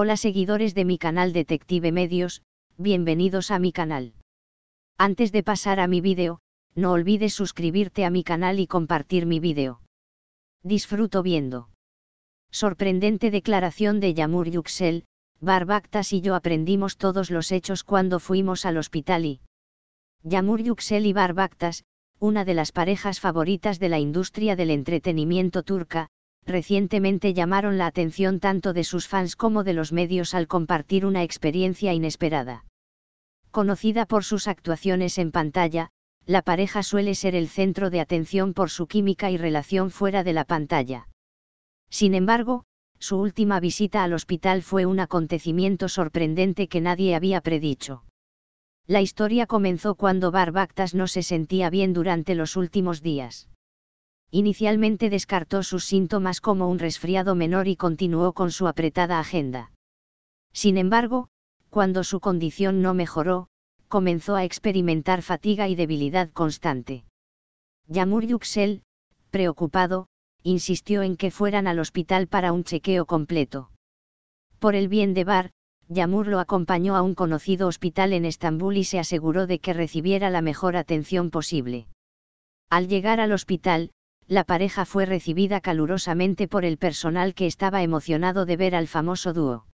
Hola seguidores de mi canal Detective Medios, bienvenidos a mi canal. Antes de pasar a mi vídeo, no olvides suscribirte a mi canal y compartir mi vídeo. Disfruto viendo. Sorprendente declaración de Yamur Yuxel, Barbactas y yo aprendimos todos los hechos cuando fuimos al hospital y Yamur Yuxel y Barbactas, una de las parejas favoritas de la industria del entretenimiento turca, recientemente llamaron la atención tanto de sus fans como de los medios al compartir una experiencia inesperada. Conocida por sus actuaciones en pantalla, la pareja suele ser el centro de atención por su química y relación fuera de la pantalla. Sin embargo, su última visita al hospital fue un acontecimiento sorprendente que nadie había predicho. La historia comenzó cuando Barbactas no se sentía bien durante los últimos días inicialmente descartó sus síntomas como un resfriado menor y continuó con su apretada agenda. Sin embargo, cuando su condición no mejoró, comenzó a experimentar fatiga y debilidad constante. Yamur Yuxel, preocupado, insistió en que fueran al hospital para un chequeo completo. Por el bien de Bar, Yamur lo acompañó a un conocido hospital en Estambul y se aseguró de que recibiera la mejor atención posible. Al llegar al hospital, la pareja fue recibida calurosamente por el personal que estaba emocionado de ver al famoso dúo.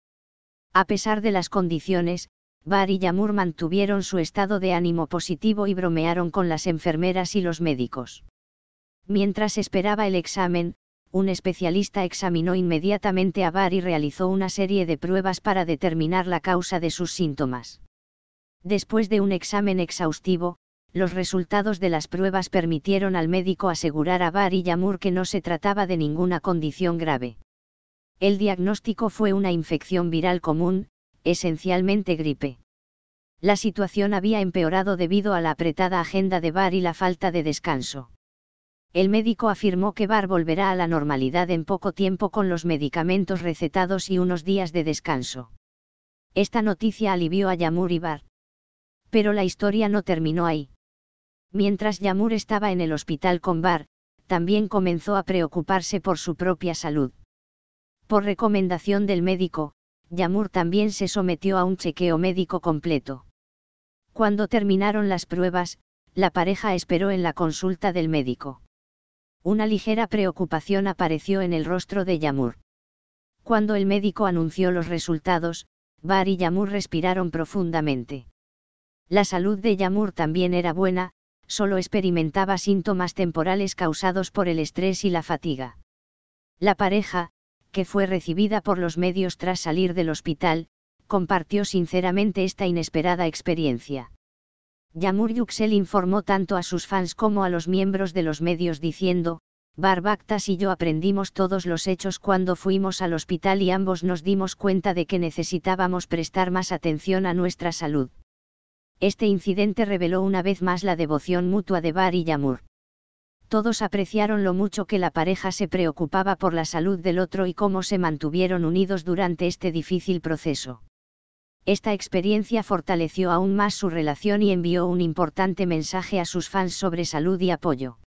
A pesar de las condiciones, Bar y Yamur mantuvieron su estado de ánimo positivo y bromearon con las enfermeras y los médicos. Mientras esperaba el examen, un especialista examinó inmediatamente a Bar y realizó una serie de pruebas para determinar la causa de sus síntomas. Después de un examen exhaustivo, los resultados de las pruebas permitieron al médico asegurar a Bar y Yamur que no se trataba de ninguna condición grave. El diagnóstico fue una infección viral común, esencialmente gripe. La situación había empeorado debido a la apretada agenda de Bar y la falta de descanso. El médico afirmó que Bar volverá a la normalidad en poco tiempo con los medicamentos recetados y unos días de descanso. Esta noticia alivió a Yamur y Bar. Pero la historia no terminó ahí. Mientras Yamur estaba en el hospital con Bar, también comenzó a preocuparse por su propia salud. Por recomendación del médico, Yamur también se sometió a un chequeo médico completo. Cuando terminaron las pruebas, la pareja esperó en la consulta del médico. Una ligera preocupación apareció en el rostro de Yamur. Cuando el médico anunció los resultados, Bar y Yamur respiraron profundamente. La salud de Yamur también era buena, solo experimentaba síntomas temporales causados por el estrés y la fatiga. La pareja, que fue recibida por los medios tras salir del hospital, compartió sinceramente esta inesperada experiencia. Yamur Yüksel informó tanto a sus fans como a los miembros de los medios diciendo, Barbactas y yo aprendimos todos los hechos cuando fuimos al hospital y ambos nos dimos cuenta de que necesitábamos prestar más atención a nuestra salud. Este incidente reveló una vez más la devoción mutua de Bar y Yamur. Todos apreciaron lo mucho que la pareja se preocupaba por la salud del otro y cómo se mantuvieron unidos durante este difícil proceso. Esta experiencia fortaleció aún más su relación y envió un importante mensaje a sus fans sobre salud y apoyo.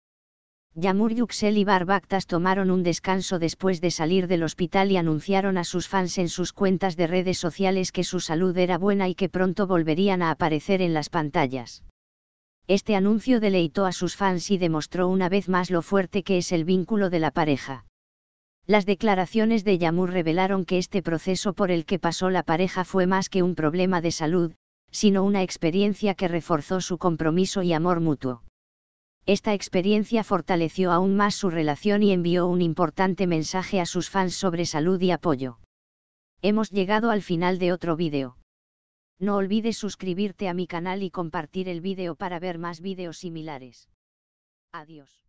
Yamur Yuxel y Barbactas tomaron un descanso después de salir del hospital y anunciaron a sus fans en sus cuentas de redes sociales que su salud era buena y que pronto volverían a aparecer en las pantallas. Este anuncio deleitó a sus fans y demostró una vez más lo fuerte que es el vínculo de la pareja. Las declaraciones de Yamur revelaron que este proceso por el que pasó la pareja fue más que un problema de salud, sino una experiencia que reforzó su compromiso y amor mutuo. Esta experiencia fortaleció aún más su relación y envió un importante mensaje a sus fans sobre salud y apoyo. Hemos llegado al final de otro vídeo. No olvides suscribirte a mi canal y compartir el vídeo para ver más vídeos similares. Adiós.